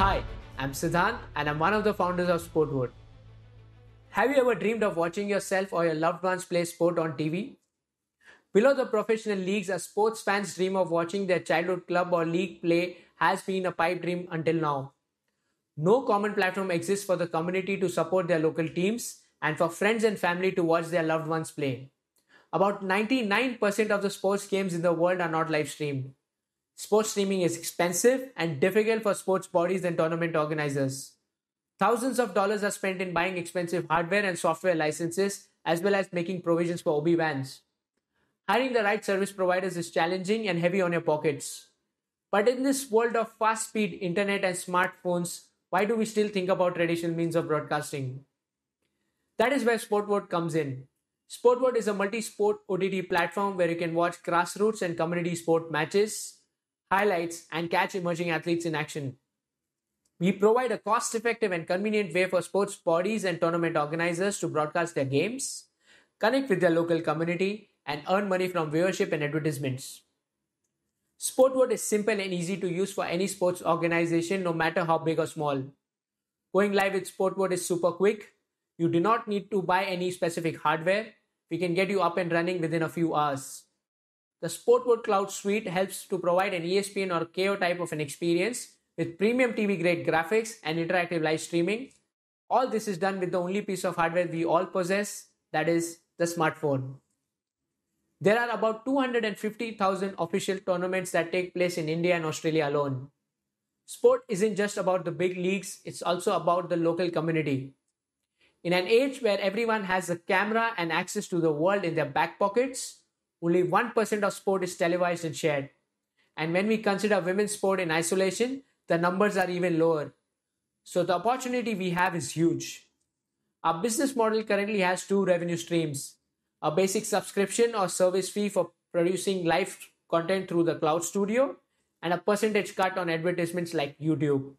Hi, I'm Siddhan and I'm one of the founders of Sportwood. Have you ever dreamed of watching yourself or your loved ones play sport on TV? Below the professional leagues, a sports fan's dream of watching their childhood club or league play has been a pipe dream until now. No common platform exists for the community to support their local teams and for friends and family to watch their loved ones play. About 99% of the sports games in the world are not live streamed. Sports streaming is expensive and difficult for sports bodies and tournament organizers. Thousands of dollars are spent in buying expensive hardware and software licenses, as well as making provisions for OB vans. Hiring the right service providers is challenging and heavy on your pockets. But in this world of fast speed internet and smartphones, why do we still think about traditional means of broadcasting? That is where Sportword comes in. Sportword is a multi sport OTT platform where you can watch grassroots and community sport matches, highlights, and catch emerging athletes in action. We provide a cost effective and convenient way for sports bodies and tournament organizers to broadcast their games, connect with their local community, and earn money from viewership and advertisements. Sportword is simple and easy to use for any sports organization, no matter how big or small. Going live with Sportword is super quick. You do not need to buy any specific hardware. We can get you up and running within a few hours. The Sportwood Cloud Suite helps to provide an ESPN or KO type of an experience with premium TV grade graphics and interactive live streaming. All this is done with the only piece of hardware we all possess, that is the smartphone. There are about 250,000 official tournaments that take place in India and Australia alone. Sport isn't just about the big leagues, it's also about the local community. In an age where everyone has a camera and access to the world in their back pockets, only 1% of sport is televised and shared. And when we consider women's sport in isolation, the numbers are even lower. So the opportunity we have is huge. Our business model currently has two revenue streams a basic subscription or service fee for producing live content through the Cloud Studio, and a percentage cut on advertisements like YouTube.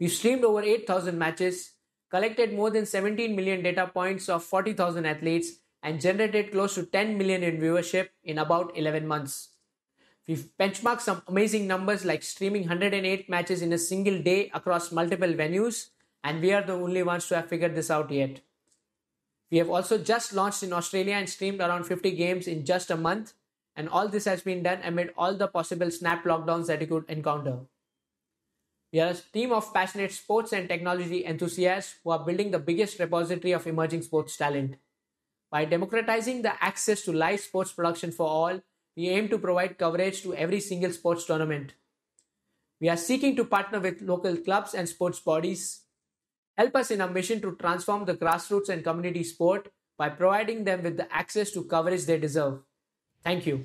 We streamed over 8,000 matches, collected more than 17 million data points of 40,000 athletes, and generated close to 10 million in viewership in about 11 months. We've benchmarked some amazing numbers like streaming 108 matches in a single day across multiple venues, and we are the only ones to have figured this out yet. We have also just launched in Australia and streamed around 50 games in just a month, and all this has been done amid all the possible snap lockdowns that you could encounter. We are a team of passionate sports and technology enthusiasts who are building the biggest repository of emerging sports talent. By democratizing the access to live sports production for all, we aim to provide coverage to every single sports tournament. We are seeking to partner with local clubs and sports bodies. Help us in our mission to transform the grassroots and community sport by providing them with the access to coverage they deserve. Thank you.